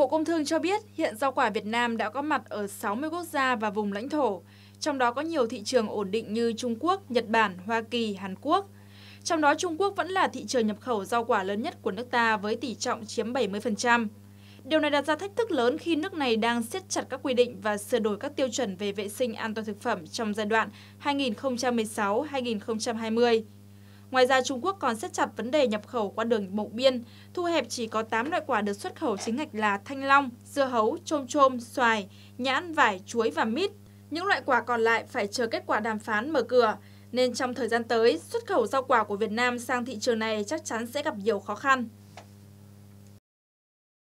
Bộ Công Thương cho biết hiện rau quả Việt Nam đã có mặt ở 60 quốc gia và vùng lãnh thổ, trong đó có nhiều thị trường ổn định như Trung Quốc, Nhật Bản, Hoa Kỳ, Hàn Quốc. Trong đó Trung Quốc vẫn là thị trường nhập khẩu rau quả lớn nhất của nước ta với tỷ trọng chiếm 70%. Điều này đặt ra thách thức lớn khi nước này đang siết chặt các quy định và sửa đổi các tiêu chuẩn về vệ sinh an toàn thực phẩm trong giai đoạn 2016-2020. Ngoài ra, Trung Quốc còn siết chặt vấn đề nhập khẩu qua đường bộ biên, thu hẹp chỉ có 8 loại quả được xuất khẩu chính ngạch là thanh long, dưa hấu, trôm trôm, xoài, nhãn, vải, chuối và mít. Những loại quả còn lại phải chờ kết quả đàm phán mở cửa, nên trong thời gian tới, xuất khẩu rau quả của Việt Nam sang thị trường này chắc chắn sẽ gặp nhiều khó khăn.